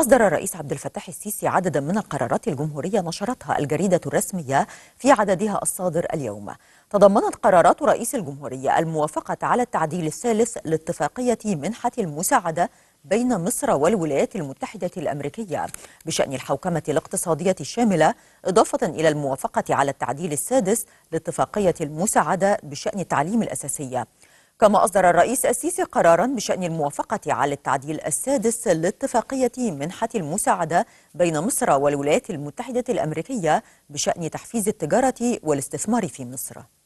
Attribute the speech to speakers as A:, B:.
A: أصدر الرئيس عبد الفتاح السيسي عددا من القرارات الجمهورية نشرتها الجريدة الرسمية في عددها الصادر اليوم تضمنت قرارات رئيس الجمهورية الموافقة على التعديل الثالث لاتفاقية منحة المساعدة بين مصر والولايات المتحدة الأمريكية بشأن الحوكمة الاقتصادية الشاملة إضافة إلى الموافقة على التعديل السادس لاتفاقية المساعدة بشأن التعليم الأساسية كما أصدر الرئيس السيسي قرارا بشأن الموافقة على التعديل السادس لاتفاقية منحة المساعدة بين مصر والولايات المتحدة الأمريكية بشأن تحفيز التجارة والاستثمار في مصر